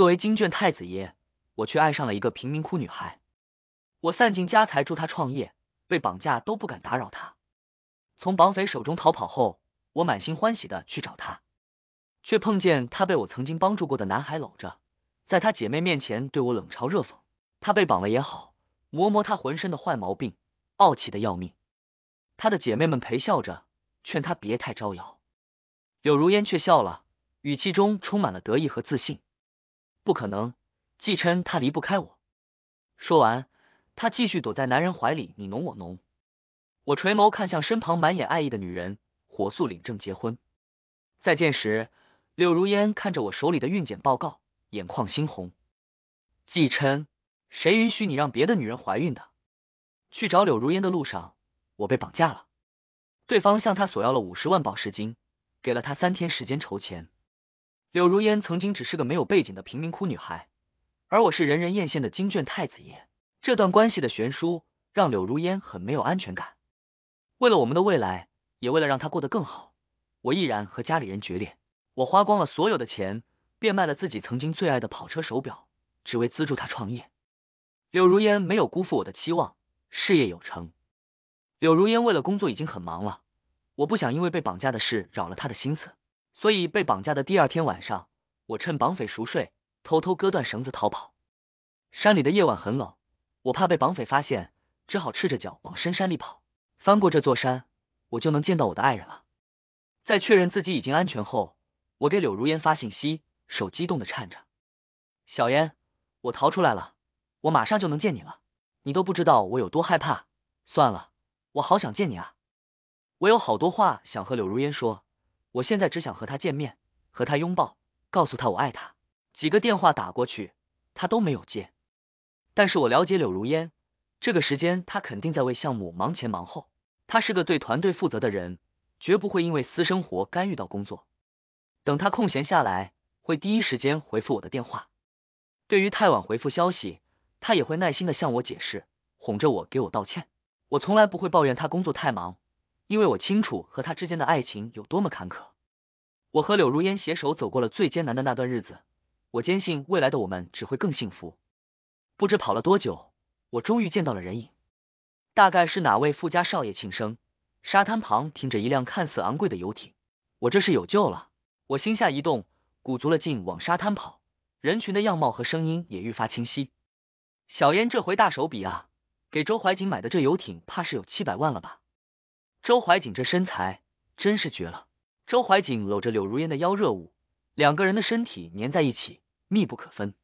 作为金卷太子爷，我却爱上了一个贫民窟女孩。我散尽家财助她创业，被绑架都不敢打扰她。从绑匪手中逃跑后，我满心欢喜的去找她，却碰见她被我曾经帮助过的男孩搂着，在她姐妹面前对我冷嘲热讽。她被绑了也好，磨磨她浑身的坏毛病，傲气的要命。她的姐妹们陪笑着劝她别太招摇，柳如烟却笑了，语气中充满了得意和自信。不可能，季琛他离不开我。说完，他继续躲在男人怀里，你侬我侬。我垂眸看向身旁满眼爱意的女人，火速领证结婚。再见时，柳如烟看着我手里的孕检报告，眼眶猩红。季琛，谁允许你让别的女人怀孕的？去找柳如烟的路上，我被绑架了。对方向他索要了五十万保释金，给了他三天时间筹钱。柳如烟曾经只是个没有背景的贫民窟女孩，而我是人人艳羡的金卷太子爷。这段关系的悬殊让柳如烟很没有安全感。为了我们的未来，也为了让她过得更好，我毅然和家里人决裂。我花光了所有的钱，变卖了自己曾经最爱的跑车、手表，只为资助她创业。柳如烟没有辜负我的期望，事业有成。柳如烟为了工作已经很忙了，我不想因为被绑架的事扰了她的心思。所以被绑架的第二天晚上，我趁绑匪熟睡，偷偷割断绳子逃跑。山里的夜晚很冷，我怕被绑匪发现，只好赤着脚往深山里跑。翻过这座山，我就能见到我的爱人了。在确认自己已经安全后，我给柳如烟发信息，手激动的颤着：“小烟，我逃出来了，我马上就能见你了。你都不知道我有多害怕。算了，我好想见你啊，我有好多话想和柳如烟说。”我现在只想和他见面，和他拥抱，告诉他我爱他。几个电话打过去，他都没有接。但是我了解柳如烟，这个时间他肯定在为项目忙前忙后。他是个对团队负责的人，绝不会因为私生活干预到工作。等他空闲下来，会第一时间回复我的电话。对于太晚回复消息，他也会耐心的向我解释，哄着我给我道歉。我从来不会抱怨他工作太忙。因为我清楚和他之间的爱情有多么坎坷，我和柳如烟携手走过了最艰难的那段日子，我坚信未来的我们只会更幸福。不知跑了多久，我终于见到了人影，大概是哪位富家少爷庆生，沙滩旁停着一辆看似昂贵的游艇，我这是有救了。我心下一动，鼓足了劲往沙滩跑，人群的样貌和声音也愈发清晰。小燕这回大手笔啊，给周怀瑾买的这游艇怕是有七百万了吧。周怀瑾这身材真是绝了。周怀瑾搂着柳如烟的腰热舞，两个人的身体粘在一起，密不可分。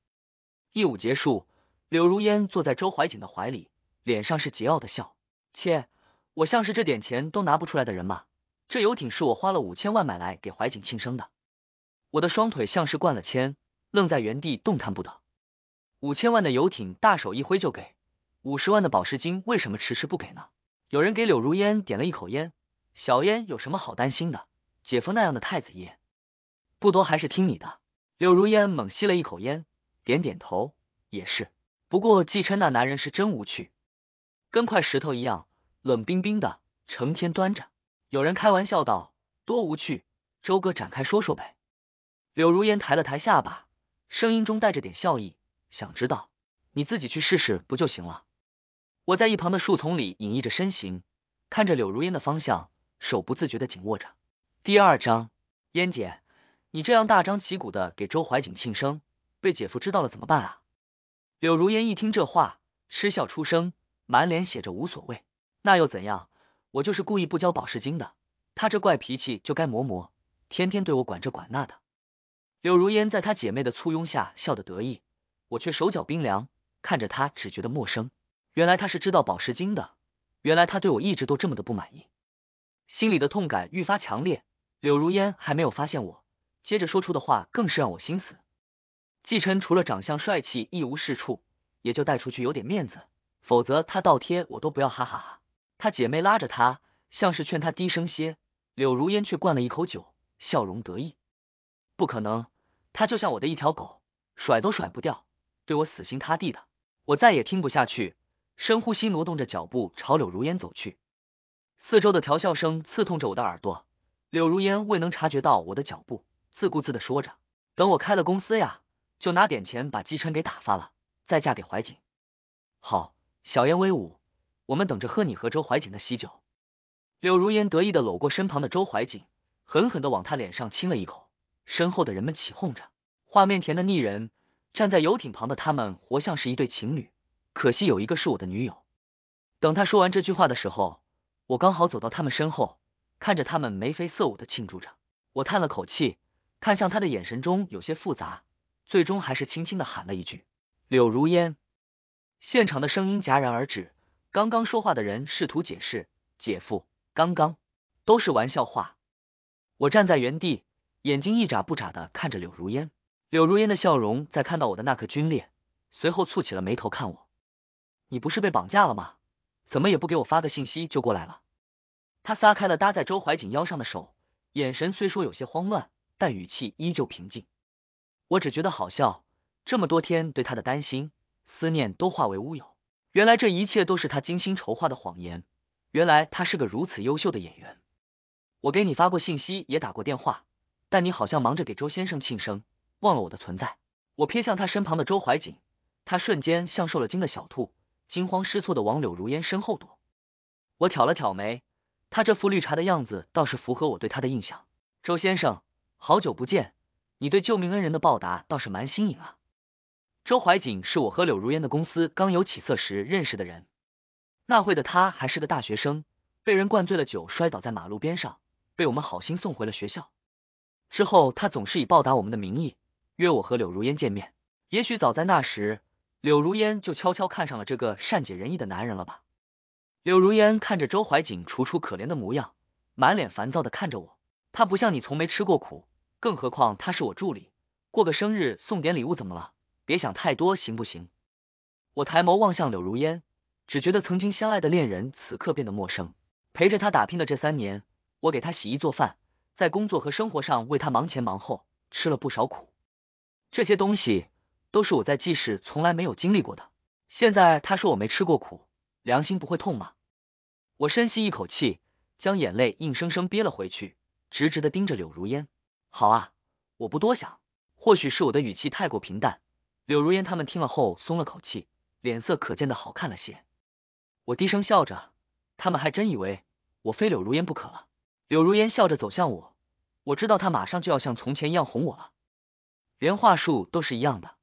一舞结束，柳如烟坐在周怀瑾的怀里，脸上是桀骜的笑。切，我像是这点钱都拿不出来的人吗？这游艇是我花了五千万买来给怀瑾庆生的。我的双腿像是灌了铅，愣在原地动弹不得。五千万的游艇，大手一挥就给；五十万的保释金，为什么迟迟不给呢？有人给柳如烟点了一口烟，小烟有什么好担心的？姐夫那样的太子爷，不多还是听你的。柳如烟猛吸了一口烟，点点头，也是。不过季琛那男人是真无趣，跟块石头一样，冷冰冰的，成天端着。有人开玩笑道，多无趣。周哥展开说说呗。柳如烟抬了抬下巴，声音中带着点笑意，想知道，你自己去试试不就行了？我在一旁的树丛里隐匿着身形，看着柳如烟的方向，手不自觉地紧握着。第二章，烟姐，你这样大张旗鼓的给周怀瑾庆生，被姐夫知道了怎么办啊？柳如烟一听这话，嗤笑出声，满脸写着无所谓。那又怎样？我就是故意不交保释金的。他这怪脾气就该磨磨，天天对我管这管那的。柳如烟在她姐妹的簇拥下笑得得意，我却手脚冰凉，看着她只觉得陌生。原来他是知道宝石金的，原来他对我一直都这么的不满意，心里的痛感愈发强烈。柳如烟还没有发现我，接着说出的话更是让我心死。季琛除了长相帅气一无是处，也就带出去有点面子，否则他倒贴我都不要。哈哈哈！他姐妹拉着他，像是劝他低声些，柳如烟却灌了一口酒，笑容得意。不可能，他就像我的一条狗，甩都甩不掉，对我死心塌地的。我再也听不下去。深呼吸，挪动着脚步朝柳如烟走去。四周的调笑声刺痛着我的耳朵。柳如烟未能察觉到我的脚步，自顾自的说着：“等我开了公司呀，就拿点钱把姬琛给打发了，再嫁给怀瑾。”“好，小烟威武！”“我们等着喝你和周怀瑾的喜酒。”柳如烟得意的搂过身旁的周怀瑾，狠狠的往他脸上亲了一口。身后的人们起哄着，画面甜的腻人。站在游艇旁的他们，活像是一对情侣。可惜有一个是我的女友。等他说完这句话的时候，我刚好走到他们身后，看着他们眉飞色舞的庆祝着。我叹了口气，看向他的眼神中有些复杂，最终还是轻轻的喊了一句：“柳如烟。”现场的声音戛然而止。刚刚说话的人试图解释：“姐夫，刚刚都是玩笑话。”我站在原地，眼睛一眨不眨的看着柳如烟。柳如烟的笑容在看到我的那刻皲裂，随后蹙起了眉头看我。你不是被绑架了吗？怎么也不给我发个信息就过来了？他撒开了搭在周怀瑾腰上的手，眼神虽说有些慌乱，但语气依旧平静。我只觉得好笑，这么多天对他的担心、思念都化为乌有。原来这一切都是他精心筹划的谎言。原来他是个如此优秀的演员。我给你发过信息，也打过电话，但你好像忙着给周先生庆生，忘了我的存在。我瞥向他身旁的周怀瑾，他瞬间像受了惊的小兔。惊慌失措的往柳如烟身后躲，我挑了挑眉，他这副绿茶的样子倒是符合我对他的印象。周先生，好久不见，你对救命恩人的报答倒是蛮新颖啊。周怀瑾是我和柳如烟的公司刚有起色时认识的人，那会的他还是个大学生，被人灌醉了酒摔倒在马路边上，被我们好心送回了学校。之后他总是以报答我们的名义约我和柳如烟见面，也许早在那时。柳如烟就悄悄看上了这个善解人意的男人了吧？柳如烟看着周怀瑾楚楚可怜的模样，满脸烦躁的看着我。他不像你，从没吃过苦，更何况他是我助理，过个生日送点礼物怎么了？别想太多，行不行？我抬眸望向柳如烟，只觉得曾经相爱的恋人此刻变得陌生。陪着他打拼的这三年，我给他洗衣做饭，在工作和生活上为他忙前忙后，吃了不少苦。这些东西。都是我在季氏从来没有经历过的。现在他说我没吃过苦，良心不会痛吗？我深吸一口气，将眼泪硬生生憋了回去，直直的盯着柳如烟。好啊，我不多想。或许是我的语气太过平淡，柳如烟他们听了后松了口气，脸色可见的好看了些。我低声笑着，他们还真以为我非柳如烟不可了。柳如烟笑着走向我，我知道她马上就要像从前一样哄我了，连话术都是一样的。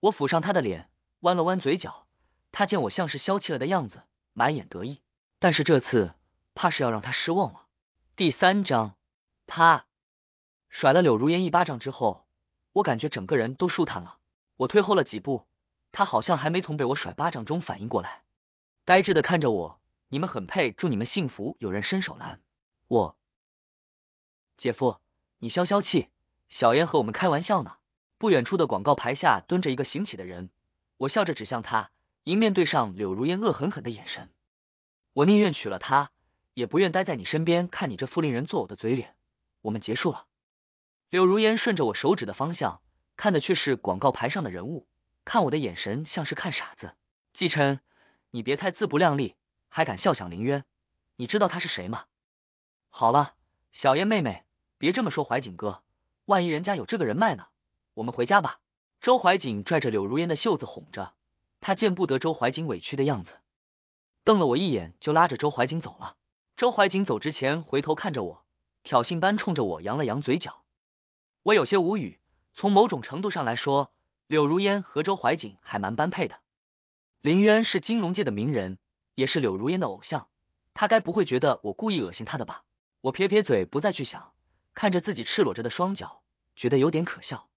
我抚上他的脸，弯了弯嘴角。他见我像是消气了的样子，满眼得意。但是这次，怕是要让他失望了。第三章，啪！甩了柳如烟一巴掌之后，我感觉整个人都舒坦了。我退后了几步，他好像还没从被我甩巴掌中反应过来，呆滞的看着我。你们很配，祝你们幸福。有人伸手拦我，姐夫，你消消气，小烟和我们开玩笑呢。不远处的广告牌下蹲着一个行乞的人，我笑着指向他，迎面对上柳如烟恶狠狠的眼神。我宁愿娶了她，也不愿待在你身边看你这副令人作呕的嘴脸。我们结束了。柳如烟顺着我手指的方向看的却是广告牌上的人物，看我的眼神像是看傻子。季琛，你别太自不量力，还敢笑响林渊？你知道他是谁吗？好了，小燕妹妹，别这么说怀瑾哥，万一人家有这个人脉呢？我们回家吧。周怀瑾拽着柳如烟的袖子哄着他见不得周怀瑾委屈的样子，瞪了我一眼就拉着周怀瑾走了。周怀瑾走之前回头看着我，挑衅般冲着我扬了扬嘴角。我有些无语。从某种程度上来说，柳如烟和周怀瑾还蛮般配的。林渊是金融界的名人，也是柳如烟的偶像，他该不会觉得我故意恶心他的吧？我撇撇嘴，不再去想，看着自己赤裸着的双脚，觉得有点可笑。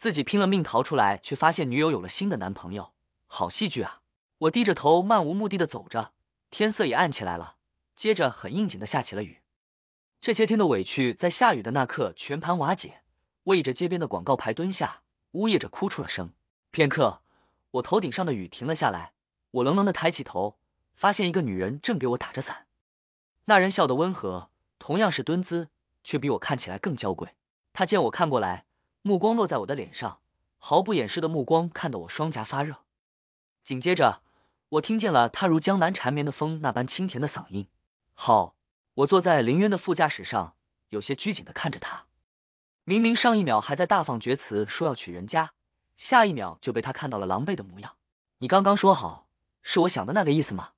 自己拼了命逃出来，却发现女友有了新的男朋友，好戏剧啊！我低着头，漫无目的的走着，天色也暗起来了。接着，很应景的下起了雨。这些天的委屈，在下雨的那刻全盘瓦解。我倚着街边的广告牌蹲下，呜咽着哭出了声。片刻，我头顶上的雨停了下来。我冷冷的抬起头，发现一个女人正给我打着伞。那人笑得温和，同样是蹲姿，却比我看起来更娇贵。他见我看过来。目光落在我的脸上，毫不掩饰的目光看得我双颊发热。紧接着，我听见了他如江南缠绵的风那般清甜的嗓音。好，我坐在林渊的副驾驶上，有些拘谨的看着他。明明上一秒还在大放厥词说要娶人家，下一秒就被他看到了狼狈的模样。你刚刚说好是我想的那个意思吗？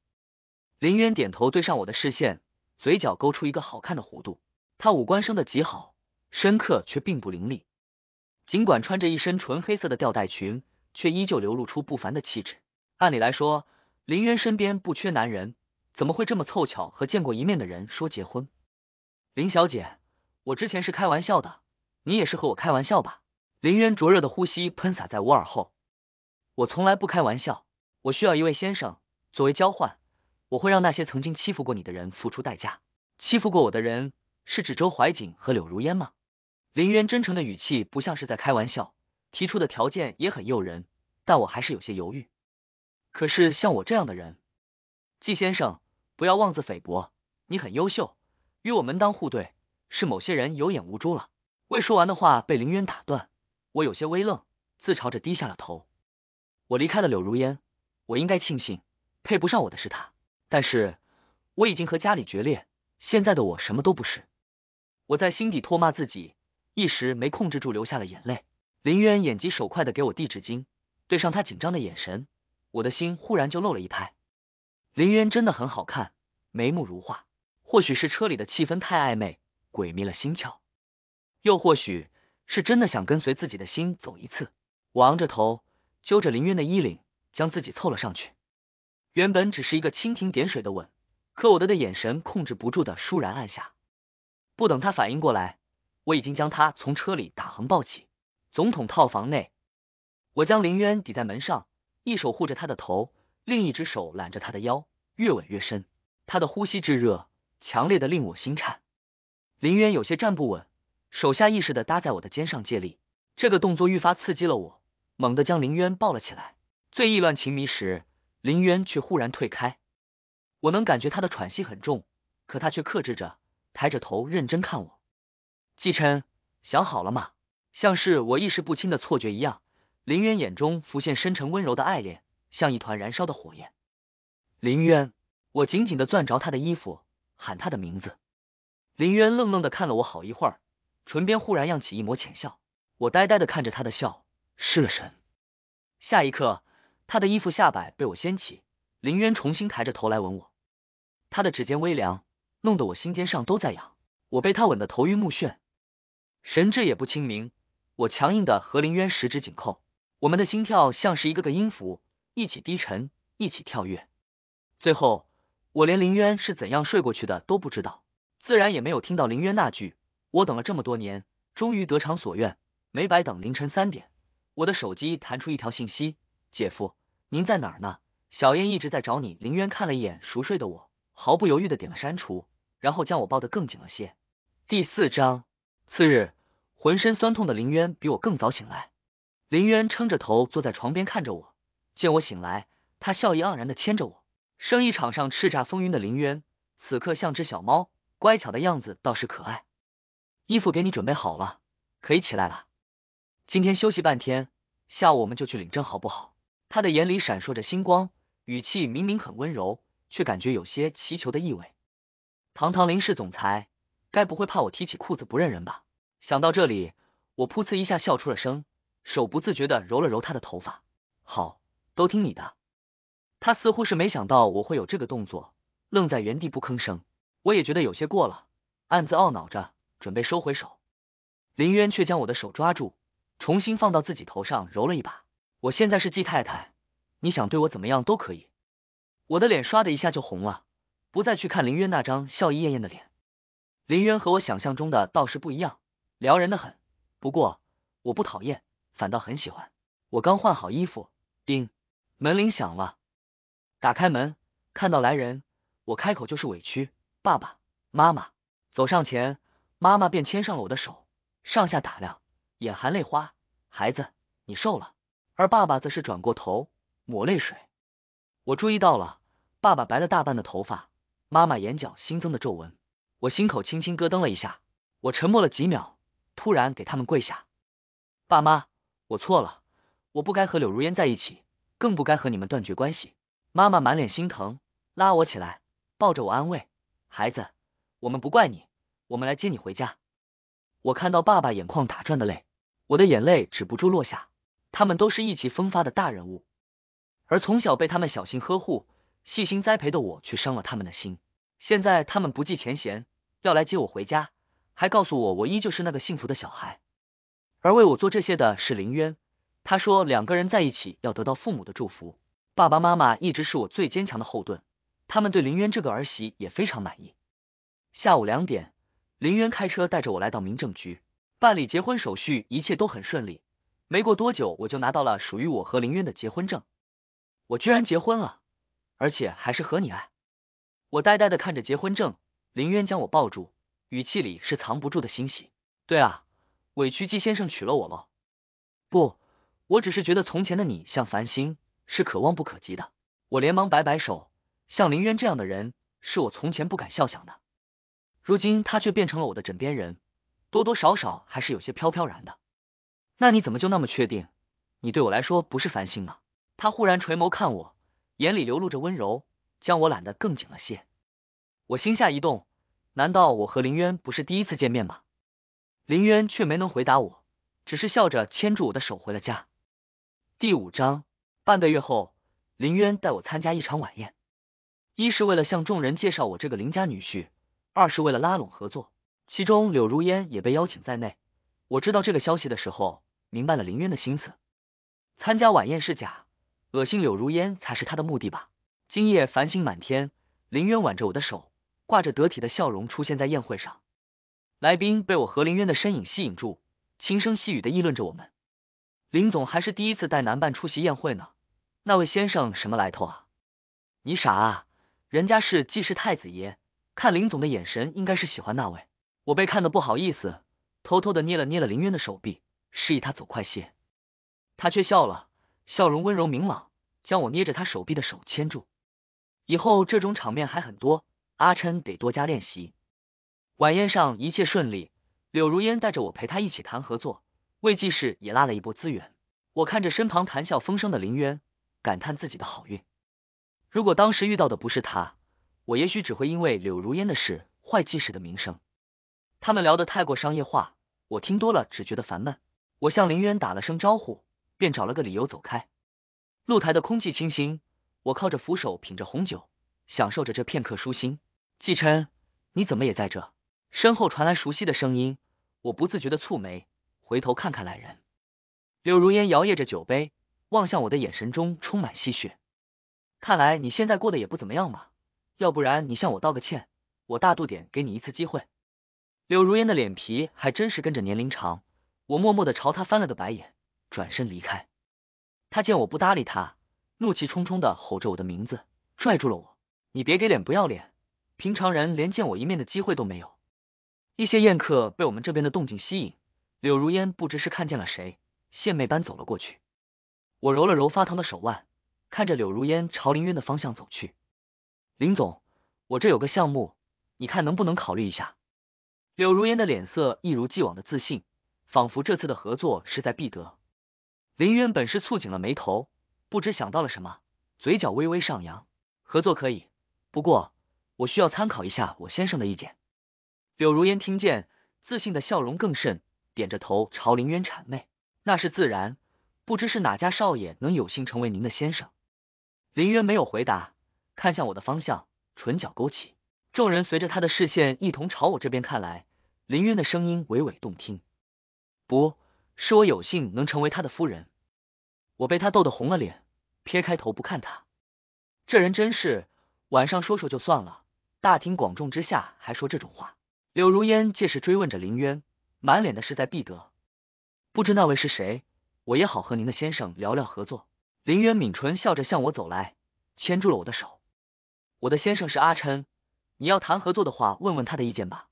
林渊点头，对上我的视线，嘴角勾出一个好看的弧度。他五官生的极好，深刻却并不凌厉。尽管穿着一身纯黑色的吊带裙，却依旧流露出不凡的气质。按理来说，林渊身边不缺男人，怎么会这么凑巧和见过一面的人说结婚？林小姐，我之前是开玩笑的，你也是和我开玩笑吧？林渊灼热的呼吸喷洒在我耳后。我从来不开玩笑，我需要一位先生作为交换，我会让那些曾经欺负过你的人付出代价。欺负过我的人，是指周怀瑾和柳如烟吗？林渊真诚的语气不像是在开玩笑，提出的条件也很诱人，但我还是有些犹豫。可是像我这样的人，季先生不要妄自菲薄，你很优秀，与我门当户对，是某些人有眼无珠了。未说完的话被林渊打断，我有些微愣，自嘲着低下了头。我离开了柳如烟，我应该庆幸配不上我的是他，但是我已经和家里决裂，现在的我什么都不是。我在心底唾骂自己。一时没控制住，流下了眼泪。林渊眼疾手快的给我递纸巾，对上他紧张的眼神，我的心忽然就漏了一拍。林渊真的很好看，眉目如画。或许是车里的气氛太暧昧，鬼迷了心窍，又或许是真的想跟随自己的心走一次。我昂着头，揪着林渊的衣领，将自己凑了上去。原本只是一个蜻蜓点水的吻，可我的的眼神控制不住的倏然按下，不等他反应过来。我已经将他从车里打横抱起，总统套房内，我将林渊抵在门上，一手护着他的头，另一只手揽着他的腰，越吻越深。他的呼吸炙热，强烈的令我心颤。林渊有些站不稳，手下意识的搭在我的肩上借力，这个动作愈发刺激了我，猛地将林渊抱了起来。最意乱情迷时，林渊却忽然退开，我能感觉他的喘息很重，可他却克制着，抬着头认真看我。季琛，想好了吗？像是我意识不清的错觉一样，林渊眼中浮现深沉温柔的爱恋，像一团燃烧的火焰。林渊，我紧紧的攥着他的衣服，喊他的名字。林渊愣愣的看了我好一会儿，唇边忽然漾起一抹浅笑。我呆呆的看着他的笑，失了神。下一刻，他的衣服下摆被我掀起，林渊重新抬着头来吻我，他的指尖微凉，弄得我心尖上都在痒。我被他吻得头晕目眩。神志也不清明，我强硬的和林渊十指紧扣，我们的心跳像是一个个音符，一起低沉，一起跳跃。最后，我连林渊是怎样睡过去的都不知道，自然也没有听到林渊那句“我等了这么多年，终于得偿所愿，没白等。”凌晨三点，我的手机弹出一条信息：“姐夫，您在哪儿呢？”小燕一直在找你。林渊看了一眼熟睡的我，毫不犹豫的点了删除，然后将我抱得更紧了些。第四章。次日，浑身酸痛的林渊比我更早醒来。林渊撑着头坐在床边看着我，见我醒来，他笑意盎然的牵着我。生意场上叱咤风云的林渊，此刻像只小猫，乖巧的样子倒是可爱。衣服给你准备好了，可以起来了。今天休息半天，下午我们就去领证，好不好？他的眼里闪烁着星光，语气明明很温柔，却感觉有些祈求的意味。堂堂林氏总裁。该不会怕我提起裤子不认人吧？想到这里，我噗呲一下笑出了声，手不自觉的揉了揉他的头发。好，都听你的。他似乎是没想到我会有这个动作，愣在原地不吭声。我也觉得有些过了，暗自懊恼着，准备收回手。林渊却将我的手抓住，重新放到自己头上揉了一把。我现在是季太太，你想对我怎么样都可以。我的脸唰的一下就红了，不再去看林渊那张笑意艳艳的脸。林渊和我想象中的倒是不一样，撩人的很。不过我不讨厌，反倒很喜欢。我刚换好衣服，叮，门铃响了。打开门，看到来人，我开口就是委屈。爸爸妈妈走上前，妈妈便牵上了我的手，上下打量，眼含泪花。孩子，你瘦了。而爸爸则是转过头，抹泪水。我注意到了，爸爸白了大半的头发，妈妈眼角新增的皱纹。我心口轻轻咯噔了一下，我沉默了几秒，突然给他们跪下：“爸妈，我错了，我不该和柳如烟在一起，更不该和你们断绝关系。”妈妈满脸心疼，拉我起来，抱着我安慰：“孩子，我们不怪你，我们来接你回家。”我看到爸爸眼眶打转的泪，我的眼泪止不住落下。他们都是意气风发的大人物，而从小被他们小心呵护、细心栽培的我，却伤了他们的心。现在他们不计前嫌。要来接我回家，还告诉我我依旧是那个幸福的小孩，而为我做这些的是林渊。他说两个人在一起要得到父母的祝福，爸爸妈妈一直是我最坚强的后盾，他们对林渊这个儿媳也非常满意。下午两点，林渊开车带着我来到民政局办理结婚手续，一切都很顺利。没过多久，我就拿到了属于我和林渊的结婚证。我居然结婚了，而且还是和你爱。我呆呆的看着结婚证。林渊将我抱住，语气里是藏不住的欣喜。对啊，委屈季先生娶了我喽。不，我只是觉得从前的你像繁星，是可望不可及的。我连忙摆摆手，像林渊这样的人，是我从前不敢肖想的。如今他却变成了我的枕边人，多多少少还是有些飘飘然的。那你怎么就那么确定，你对我来说不是繁星呢？他忽然垂眸看我，眼里流露着温柔，将我揽得更紧了些。我心下一动，难道我和林渊不是第一次见面吗？林渊却没能回答我，只是笑着牵住我的手回了家。第五章，半个月后，林渊带我参加一场晚宴，一是为了向众人介绍我这个林家女婿，二是为了拉拢合作。其中柳如烟也被邀请在内。我知道这个消息的时候，明白了林渊的心思。参加晚宴是假，恶心柳如烟才是他的目的吧。今夜繁星满天，林渊挽着我的手。挂着得体的笑容出现在宴会上，来宾被我和林渊的身影吸引住，轻声细语的议论着我们。林总还是第一次带男伴出席宴会呢，那位先生什么来头啊？你傻啊，人家是季氏太子爷。看林总的眼神，应该是喜欢那位。我被看得不好意思，偷偷的捏了捏了林渊的手臂，示意他走快些。他却笑了，笑容温柔明朗，将我捏着他手臂的手牵住。以后这种场面还很多。阿琛得多加练习。晚宴上一切顺利，柳如烟带着我陪他一起谈合作，魏济世也拉了一波资源。我看着身旁谈笑风生的林渊，感叹自己的好运。如果当时遇到的不是他，我也许只会因为柳如烟的事坏济世的名声。他们聊得太过商业化，我听多了只觉得烦闷。我向林渊打了声招呼，便找了个理由走开。露台的空气清新，我靠着扶手品着红酒，享受着这片刻舒心。季琛，你怎么也在这？身后传来熟悉的声音，我不自觉的蹙眉，回头看看来人，柳如烟摇曳着酒杯，望向我的眼神中充满戏谑。看来你现在过得也不怎么样吧？要不然你向我道个歉，我大度点给你一次机会。柳如烟的脸皮还真是跟着年龄长，我默默的朝他翻了个白眼，转身离开。他见我不搭理他，怒气冲冲的吼着我的名字，拽住了我，你别给脸不要脸。平常人连见我一面的机会都没有，一些宴客被我们这边的动静吸引。柳如烟不知是看见了谁，献媚般走了过去。我揉了揉发疼的手腕，看着柳如烟朝林渊的方向走去。林总，我这有个项目，你看能不能考虑一下？柳如烟的脸色一如既往的自信，仿佛这次的合作势在必得。林渊本是蹙紧了眉头，不知想到了什么，嘴角微微上扬。合作可以，不过。我需要参考一下我先生的意见。柳如烟听见，自信的笑容更甚，点着头朝林渊谄媚：“那是自然，不知是哪家少爷能有幸成为您的先生。”林渊没有回答，看向我的方向，唇角勾起。众人随着他的视线一同朝我这边看来。林渊的声音娓娓动听：“不是我有幸能成为他的夫人。”我被他逗得红了脸，撇开头不看他。这人真是，晚上说说就算了。大庭广众之下还说这种话，柳如烟借势追问着林渊，满脸的势在必得。不知那位是谁，我也好和您的先生聊聊合作。林渊抿唇笑着向我走来，牵住了我的手。我的先生是阿琛，你要谈合作的话，问问他的意见吧。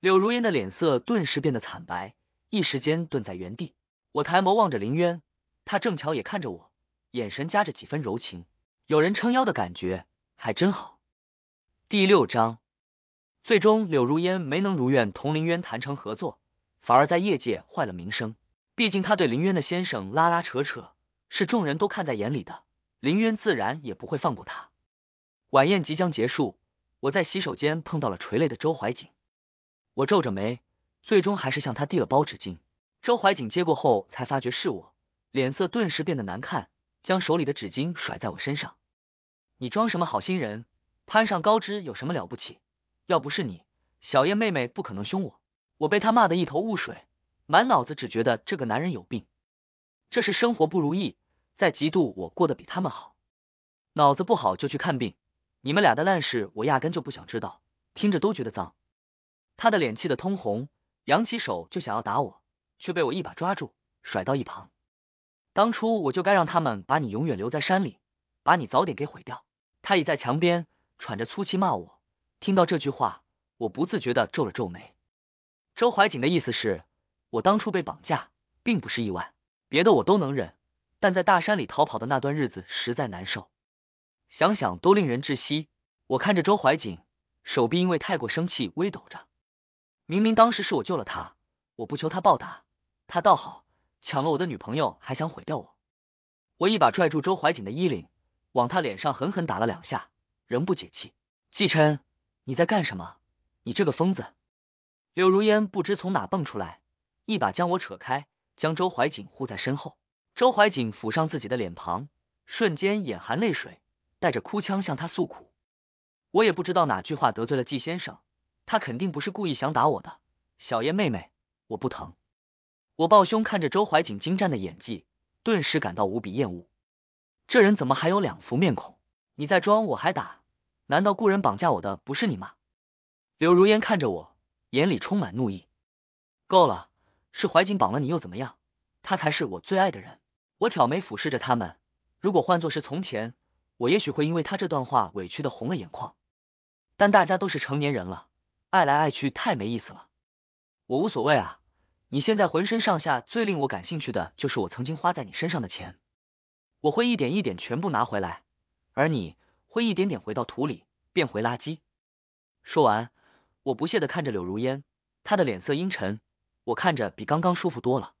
柳如烟的脸色顿时变得惨白，一时间顿在原地。我抬眸望着林渊，他正巧也看着我，眼神夹着几分柔情。有人撑腰的感觉还真好。第六章，最终柳如烟没能如愿同林渊谈成合作，反而在业界坏了名声。毕竟他对林渊的先生拉拉扯扯，是众人都看在眼里的，林渊自然也不会放过他。晚宴即将结束，我在洗手间碰到了垂泪的周怀瑾，我皱着眉，最终还是向他递了包纸巾。周怀瑾接过后，才发觉是我，脸色顿时变得难看，将手里的纸巾甩在我身上：“你装什么好心人？”攀上高枝有什么了不起？要不是你，小燕妹妹不可能凶我。我被他骂得一头雾水，满脑子只觉得这个男人有病，这是生活不如意，在嫉妒我过得比他们好。脑子不好就去看病。你们俩的烂事我压根就不想知道，听着都觉得脏。他的脸气得通红，扬起手就想要打我，却被我一把抓住，甩到一旁。当初我就该让他们把你永远留在山里，把你早点给毁掉。他倚在墙边。喘着粗气骂我，听到这句话，我不自觉的皱了皱眉。周怀瑾的意思是我当初被绑架并不是意外，别的我都能忍，但在大山里逃跑的那段日子实在难受，想想都令人窒息。我看着周怀瑾，手臂因为太过生气微抖着。明明当时是我救了他，我不求他报答，他倒好，抢了我的女朋友还想毁掉我。我一把拽住周怀瑾的衣领，往他脸上狠狠打了两下。仍不解气，季琛，你在干什么？你这个疯子！柳如烟不知从哪蹦出来，一把将我扯开，将周怀瑾护在身后。周怀瑾抚上自己的脸庞，瞬间眼含泪水，带着哭腔向他诉苦。我也不知道哪句话得罪了季先生，他肯定不是故意想打我的。小燕妹妹，我不疼。我抱胸看着周怀瑾精湛的演技，顿时感到无比厌恶。这人怎么还有两副面孔？你在装，我还打？难道雇人绑架我的不是你吗？柳如烟看着我，眼里充满怒意。够了，是怀瑾绑了你又怎么样？他才是我最爱的人。我挑眉俯视着他们。如果换作是从前，我也许会因为他这段话委屈的红了眼眶。但大家都是成年人了，爱来爱去太没意思了。我无所谓啊，你现在浑身上下最令我感兴趣的就是我曾经花在你身上的钱，我会一点一点全部拿回来。而你会一点点回到土里，变回垃圾。说完，我不屑地看着柳如烟，她的脸色阴沉，我看着比刚刚舒服多了。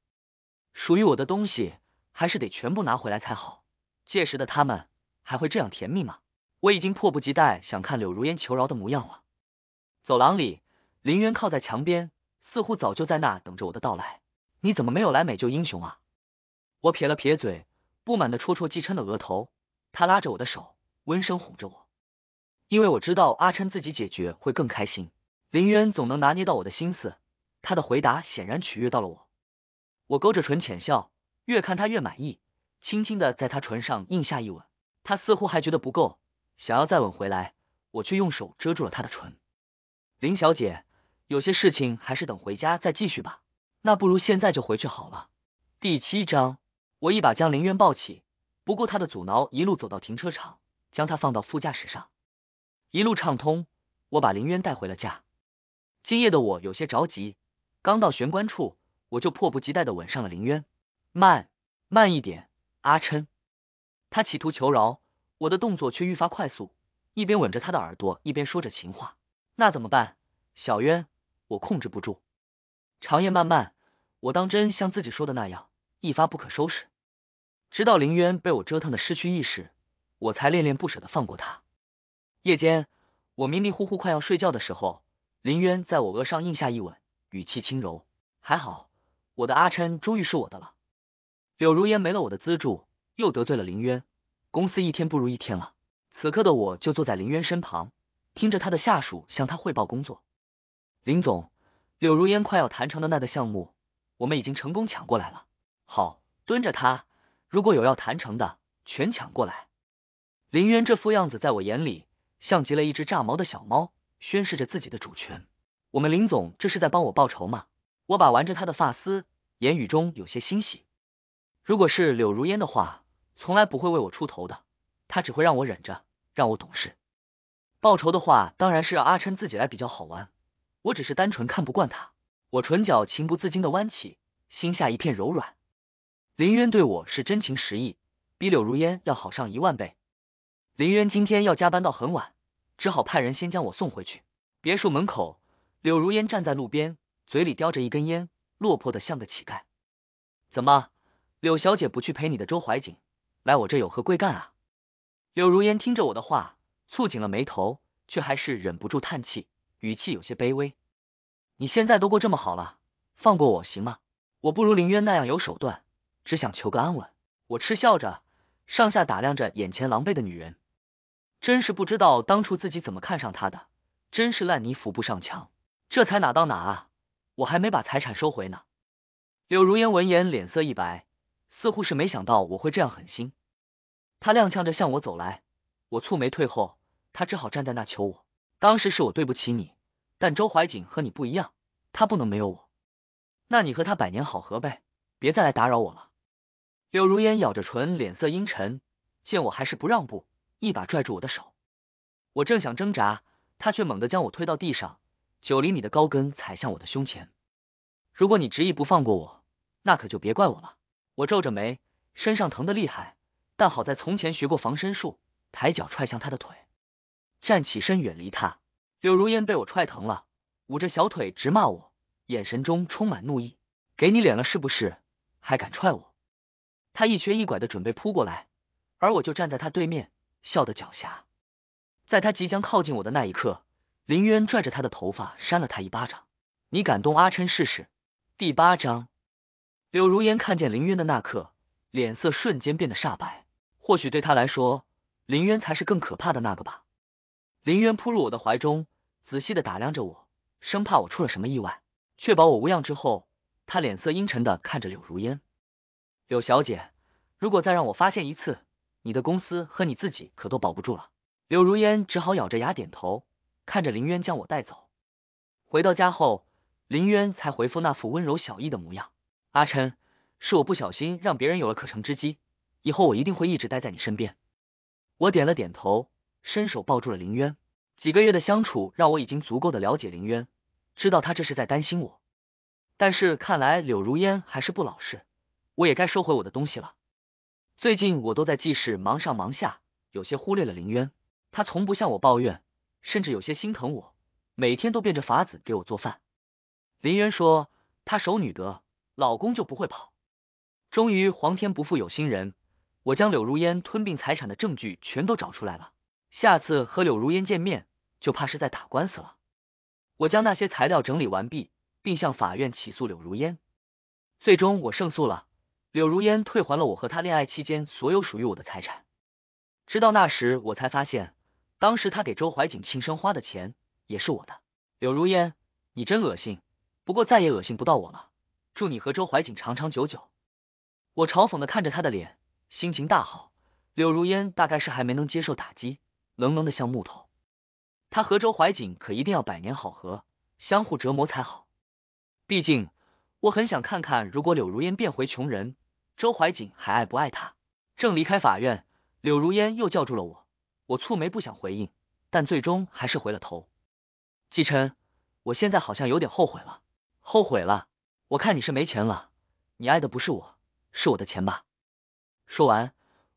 属于我的东西，还是得全部拿回来才好。届时的他们还会这样甜蜜吗？我已经迫不及待想看柳如烟求饶的模样了。走廊里，林渊靠在墙边，似乎早就在那等着我的到来。你怎么没有来美救英雄啊？我撇了撇嘴，不满的戳戳季琛的额头。他拉着我的手，温声哄着我，因为我知道阿琛自己解决会更开心。林渊总能拿捏到我的心思，他的回答显然取悦到了我。我勾着唇浅笑，越看他越满意，轻轻的在他唇上印下一吻。他似乎还觉得不够，想要再吻回来，我却用手遮住了他的唇。林小姐，有些事情还是等回家再继续吧，那不如现在就回去好了。第七章，我一把将林渊抱起。不顾他的阻挠，一路走到停车场，将他放到副驾驶上，一路畅通。我把林渊带回了家。今夜的我有些着急，刚到玄关处，我就迫不及待的吻上了林渊。慢，慢一点，阿琛。他企图求饶，我的动作却愈发快速，一边吻着他的耳朵，一边说着情话。那怎么办，小渊？我控制不住。长夜漫漫，我当真像自己说的那样，一发不可收拾。直到林渊被我折腾的失去意识，我才恋恋不舍的放过他。夜间，我迷迷糊糊快要睡觉的时候，林渊在我额上印下一吻，语气轻柔。还好，我的阿琛终于是我的了。柳如烟没了我的资助，又得罪了林渊，公司一天不如一天了。此刻的我就坐在林渊身旁，听着他的下属向他汇报工作。林总，柳如烟快要谈成的那个项目，我们已经成功抢过来了。好，蹲着他。如果有要谈成的，全抢过来。林渊这副样子，在我眼里像极了一只炸毛的小猫，宣示着自己的主权。我们林总这是在帮我报仇吗？我把玩着他的发丝，言语中有些欣喜。如果是柳如烟的话，从来不会为我出头的，他只会让我忍着，让我懂事。报仇的话，当然是让阿琛自己来比较好玩。我只是单纯看不惯他，我唇角情不自禁的弯起，心下一片柔软。林渊对我是真情实意，比柳如烟要好上一万倍。林渊今天要加班到很晚，只好派人先将我送回去。别墅门口，柳如烟站在路边，嘴里叼着一根烟，落魄的像个乞丐。怎么，柳小姐不去陪你的周怀瑾，来我这有何贵干啊？柳如烟听着我的话，蹙紧了眉头，却还是忍不住叹气，语气有些卑微。你现在都过这么好了，放过我行吗？我不如林渊那样有手段。只想求个安稳，我嗤笑着，上下打量着眼前狼狈的女人，真是不知道当初自己怎么看上她的，真是烂泥扶不上墙，这才哪到哪啊！我还没把财产收回呢。柳如烟闻言脸色一白，似乎是没想到我会这样狠心，她踉跄着向我走来，我蹙眉退后，她只好站在那求我。当时是我对不起你，但周怀瑾和你不一样，他不能没有我，那你和他百年好合呗，别再来打扰我了。柳如烟咬着唇，脸色阴沉，见我还是不让步，一把拽住我的手。我正想挣扎，他却猛地将我推到地上，九厘米的高跟踩向我的胸前。如果你执意不放过我，那可就别怪我了。我皱着眉，身上疼得厉害，但好在从前学过防身术，抬脚踹向他的腿，站起身远离他。柳如烟被我踹疼了，捂着小腿直骂我，眼神中充满怒意：“给你脸了是不是？还敢踹我？”他一瘸一拐的准备扑过来，而我就站在他对面，笑得狡黠。在他即将靠近我的那一刻，林渊拽着他的头发，扇了他一巴掌：“你敢动阿琛试试！”第八章，柳如烟看见林渊的那刻，脸色瞬间变得煞白。或许对他来说，林渊才是更可怕的那个吧。林渊扑入我的怀中，仔细的打量着我，生怕我出了什么意外，确保我无恙之后，他脸色阴沉的看着柳如烟。柳小姐，如果再让我发现一次，你的公司和你自己可都保不住了。柳如烟只好咬着牙点头，看着林渊将我带走。回到家后，林渊才回复那副温柔小意的模样。阿琛，是我不小心让别人有了可乘之机，以后我一定会一直待在你身边。我点了点头，伸手抱住了林渊。几个月的相处让我已经足够的了解林渊，知道他这是在担心我。但是看来柳如烟还是不老实。我也该收回我的东西了。最近我都在记事，忙上忙下，有些忽略了林渊。他从不向我抱怨，甚至有些心疼我，每天都变着法子给我做饭。林渊说他守女德，老公就不会跑。终于，皇天不负有心人，我将柳如烟吞并财产的证据全都找出来了。下次和柳如烟见面，就怕是在打官司了。我将那些材料整理完毕，并向法院起诉柳如烟，最终我胜诉了。柳如烟退还了我和她恋爱期间所有属于我的财产，直到那时我才发现，当时他给周怀瑾庆生花的钱也是我的。柳如烟，你真恶心，不过再也恶心不到我了。祝你和周怀瑾长长久久。我嘲讽的看着他的脸，心情大好。柳如烟大概是还没能接受打击，冷冷的像木头。她和周怀瑾可一定要百年好合，相互折磨才好。毕竟我很想看看，如果柳如烟变回穷人。周怀瑾还爱不爱他？正离开法院，柳如烟又叫住了我。我蹙眉，不想回应，但最终还是回了头。季琛，我现在好像有点后悔了，后悔了。我看你是没钱了，你爱的不是我，是我的钱吧？说完，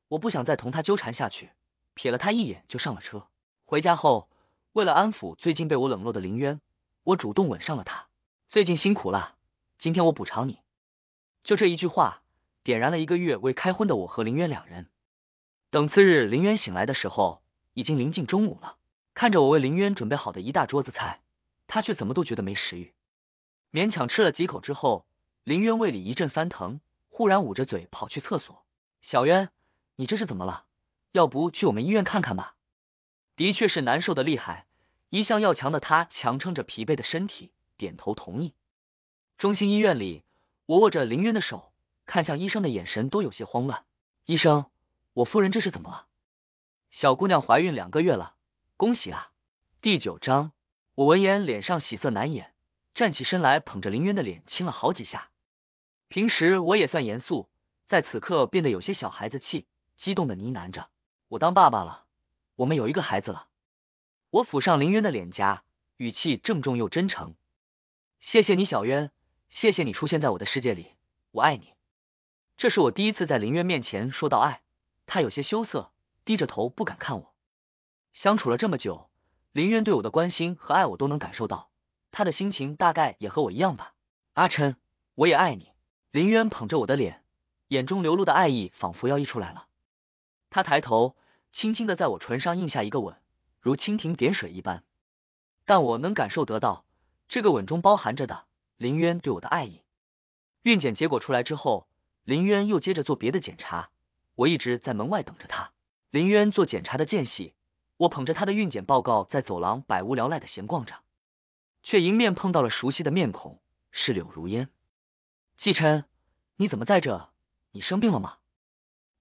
我不想再同他纠缠下去，瞥了他一眼就上了车。回家后，为了安抚最近被我冷落的林渊，我主动吻上了他。最近辛苦了，今天我补偿你。就这一句话。点燃了一个月未开荤的我和林渊两人，等次日林渊醒来的时候，已经临近中午了。看着我为林渊准备好的一大桌子菜，他却怎么都觉得没食欲，勉强吃了几口之后，林渊胃里一阵翻腾，忽然捂着嘴跑去厕所。小渊，你这是怎么了？要不去我们医院看看吧？的确是难受的厉害，一向要强的他强撑着疲惫的身体，点头同意。中心医院里，我握着林渊的手。看向医生的眼神都有些慌乱。医生，我夫人这是怎么了？小姑娘怀孕两个月了，恭喜啊！第九章，我闻言脸上喜色难掩，站起身来捧着林渊的脸亲了好几下。平时我也算严肃，在此刻变得有些小孩子气，激动的呢喃着：“我当爸爸了，我们有一个孩子了。”我抚上林渊的脸颊，语气郑重又真诚：“谢谢你，小渊，谢谢你出现在我的世界里，我爱你。”这是我第一次在林渊面前说到爱，他有些羞涩，低着头不敢看我。相处了这么久，林渊对我的关心和爱我都能感受到，他的心情大概也和我一样吧。阿琛，我也爱你。林渊捧着我的脸，眼中流露的爱意仿佛要溢出来了。他抬头，轻轻的在我唇上印下一个吻，如蜻蜓点水一般，但我能感受得到，这个吻中包含着的林渊对我的爱意。孕检结果出来之后。林渊又接着做别的检查，我一直在门外等着他。林渊做检查的间隙，我捧着他的孕检报告在走廊百无聊赖的闲逛着，却迎面碰到了熟悉的面孔，是柳如烟。季琛，你怎么在这？你生病了吗？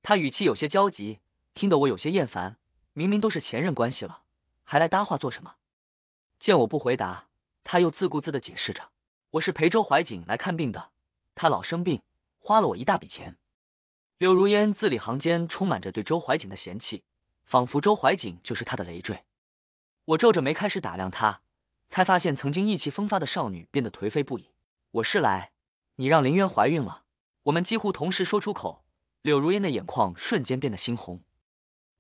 他语气有些焦急，听得我有些厌烦。明明都是前任关系了，还来搭话做什么？见我不回答，他又自顾自的解释着，我是陪周怀瑾来看病的，他老生病。花了我一大笔钱，柳如烟字里行间充满着对周怀瑾的嫌弃，仿佛周怀瑾就是她的累赘。我皱着眉开始打量她，才发现曾经意气风发的少女变得颓废不已。我是来，你让林渊怀孕了，我们几乎同时说出口。柳如烟的眼眶瞬间变得猩红。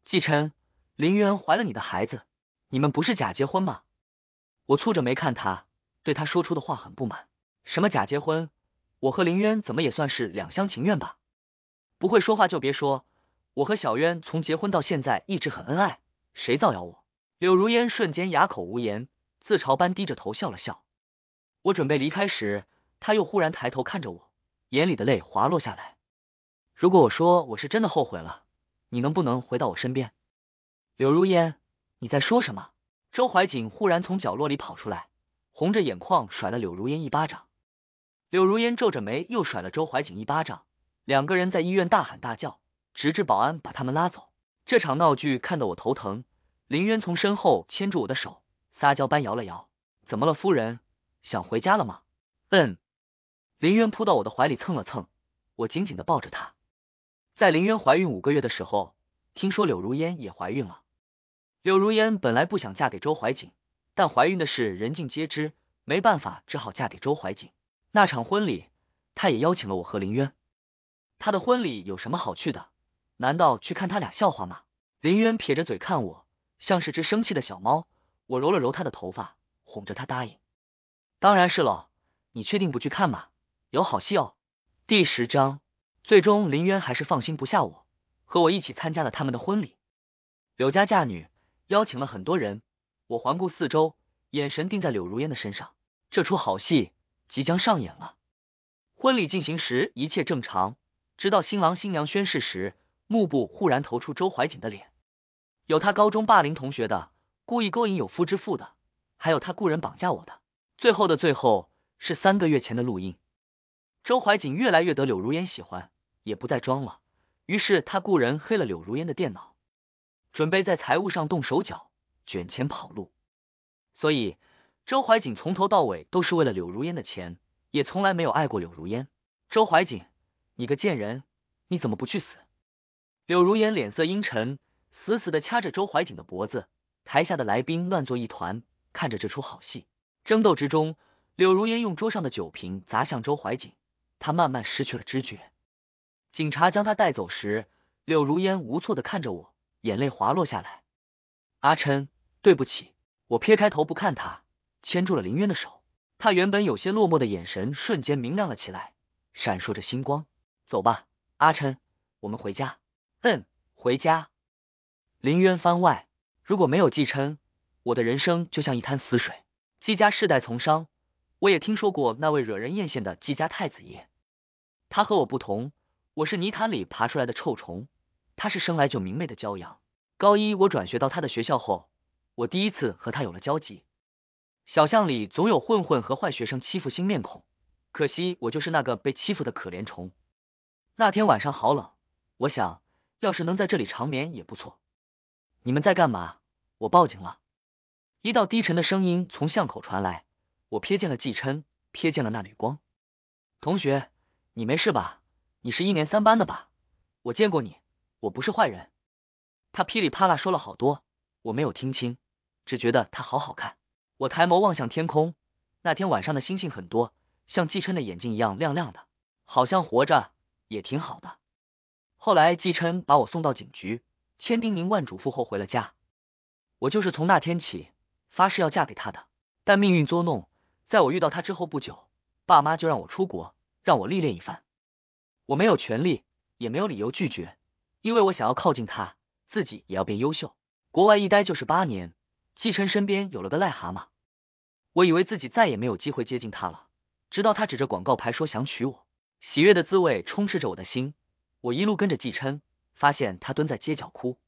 季琛，林渊怀了你的孩子，你们不是假结婚吗？我蹙着眉看他，对他说出的话很不满。什么假结婚？我和林渊怎么也算是两厢情愿吧，不会说话就别说。我和小渊从结婚到现在一直很恩爱，谁造谣我？柳如烟瞬间哑口无言，自嘲般低着头笑了笑。我准备离开时，他又忽然抬头看着我，眼里的泪滑落下来。如果我说我是真的后悔了，你能不能回到我身边？柳如烟，你在说什么？周怀瑾忽然从角落里跑出来，红着眼眶甩了柳如烟一巴掌。柳如烟皱着眉，又甩了周怀瑾一巴掌，两个人在医院大喊大叫，直至保安把他们拉走。这场闹剧看得我头疼。林渊从身后牵住我的手，撒娇般摇了摇：“怎么了，夫人？想回家了吗？”“嗯。”林渊扑到我的怀里蹭了蹭，我紧紧的抱着他。在林渊怀孕五个月的时候，听说柳如烟也怀孕了。柳如烟本来不想嫁给周怀瑾，但怀孕的事人尽皆知，没办法，只好嫁给周怀瑾。那场婚礼，他也邀请了我和林渊。他的婚礼有什么好去的？难道去看他俩笑话吗？林渊撇着嘴看我，像是只生气的小猫。我揉了揉他的头发，哄着他答应。当然是了，你确定不去看吗？有好戏哦。第十章，最终林渊还是放心不下我，和我一起参加了他们的婚礼。柳家嫁女，邀请了很多人。我环顾四周，眼神定在柳如烟的身上。这出好戏。即将上演了。婚礼进行时，一切正常，直到新郎新娘宣誓时，幕布忽然投出周怀瑾的脸。有他高中霸凌同学的，故意勾引有夫之妇的，还有他雇人绑架我的。最后的最后，是三个月前的录音。周怀瑾越来越得柳如烟喜欢，也不再装了，于是他雇人黑了柳如烟的电脑，准备在财务上动手脚，卷钱跑路。所以。周怀瑾从头到尾都是为了柳如烟的钱，也从来没有爱过柳如烟。周怀瑾，你个贱人，你怎么不去死？柳如烟脸色阴沉，死死的掐着周怀瑾的脖子。台下的来宾乱作一团，看着这出好戏。争斗之中，柳如烟用桌上的酒瓶砸向周怀瑾，他慢慢失去了知觉。警察将他带走时，柳如烟无措的看着我，眼泪滑落下来。阿琛，对不起。我撇开头不看他。牵住了林渊的手，他原本有些落寞的眼神瞬间明亮了起来，闪烁着星光。走吧，阿琛，我们回家。嗯，回家。林渊番外，如果没有季琛，我的人生就像一滩死水。季家世代从商，我也听说过那位惹人艳羡的季家太子爷。他和我不同，我是泥潭里爬出来的臭虫，他是生来就明媚的骄阳。高一我转学到他的学校后，我第一次和他有了交集。小巷里总有混混和坏学生欺负新面孔，可惜我就是那个被欺负的可怜虫。那天晚上好冷，我想要是能在这里长眠也不错。你们在干嘛？我报警了。一道低沉的声音从巷口传来，我瞥见了季琛，瞥见了那缕光。同学，你没事吧？你是一年三班的吧？我见过你，我不是坏人。他噼里啪啦说了好多，我没有听清，只觉得他好好看。我抬眸望向天空，那天晚上的星星很多，像季琛的眼睛一样亮亮的，好像活着也挺好的。后来季琛把我送到警局，千叮咛万嘱咐后回了家。我就是从那天起发誓要嫁给他的。但命运捉弄，在我遇到他之后不久，爸妈就让我出国，让我历练一番。我没有权利，也没有理由拒绝，因为我想要靠近他，自己也要变优秀。国外一待就是八年。季琛身边有了个癞蛤蟆，我以为自己再也没有机会接近他了。直到他指着广告牌说想娶我，喜悦的滋味充斥着我的心。我一路跟着季琛，发现他蹲在街角哭。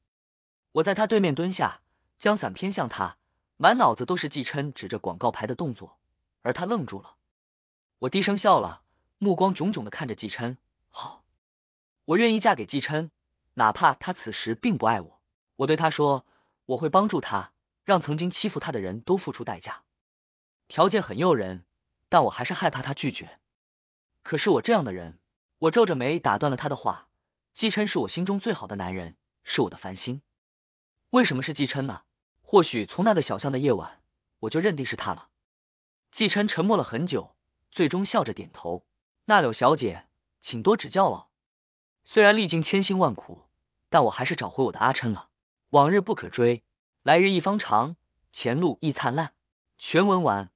我在他对面蹲下，将伞偏向他，满脑子都是季琛指着广告牌的动作，而他愣住了。我低声笑了，目光炯炯的看着季琛。好，我愿意嫁给季琛，哪怕他此时并不爱我。我对他说，我会帮助他。让曾经欺负他的人都付出代价，条件很诱人，但我还是害怕他拒绝。可是我这样的人，我皱着眉打断了他的话。季琛是我心中最好的男人，是我的繁星。为什么是季琛呢？或许从那个小巷的夜晚，我就认定是他了。季琛沉默了很久，最终笑着点头。那柳小姐，请多指教了。虽然历经千辛万苦，但我还是找回我的阿琛了。往日不可追。来日一方长，前路亦灿烂。全文完。